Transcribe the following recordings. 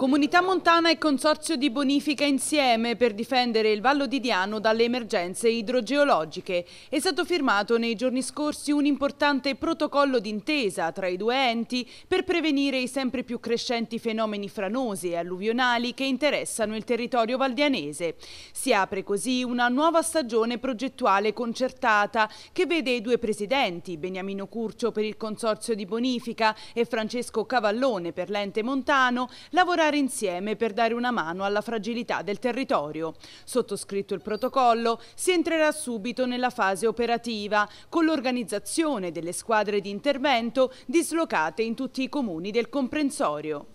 Comunità Montana e Consorzio di Bonifica insieme per difendere il Vallo di Diano dalle emergenze idrogeologiche. È stato firmato nei giorni scorsi un importante protocollo d'intesa tra i due enti per prevenire i sempre più crescenti fenomeni franosi e alluvionali che interessano il territorio valdianese. Si apre così una nuova stagione progettuale concertata che vede i due presidenti, Beniamino Curcio per il Consorzio di Bonifica e Francesco Cavallone per l'ente montano, lavorare lavorare insieme per dare una mano alla fragilità del territorio. Sottoscritto il protocollo, si entrerà subito nella fase operativa con l'organizzazione delle squadre di intervento dislocate in tutti i comuni del comprensorio.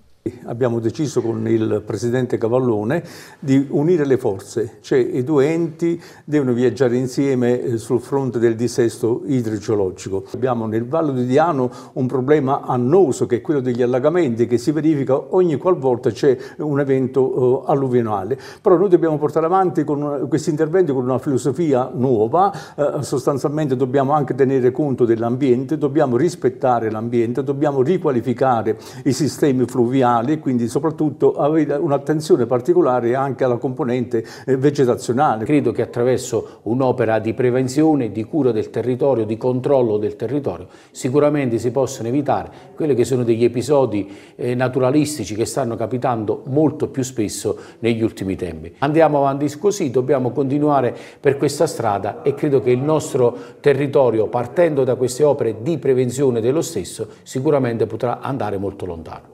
Abbiamo deciso con il Presidente Cavallone di unire le forze, cioè i due enti devono viaggiare insieme eh, sul fronte del dissesto idrogeologico. Abbiamo nel Vallo di Diano un problema annoso che è quello degli allagamenti che si verifica ogni qualvolta c'è un evento eh, alluvionale. Però noi dobbiamo portare avanti questi interventi con una filosofia nuova, eh, sostanzialmente dobbiamo anche tenere conto dell'ambiente, dobbiamo rispettare l'ambiente, dobbiamo riqualificare i sistemi fluviali invernali e quindi soprattutto avere un'attenzione particolare anche alla componente eh, vegetazionale. Credo che attraverso un'opera di prevenzione, di cura del territorio, di controllo del territorio, sicuramente si possono evitare quelli che sono degli episodi eh, naturalistici che stanno capitando molto più spesso negli ultimi tempi. Andiamo avanti così, dobbiamo continuare per questa strada e credo che il nostro territorio, partendo da queste opere di prevenzione dello stesso, sicuramente potrà andare molto lontano.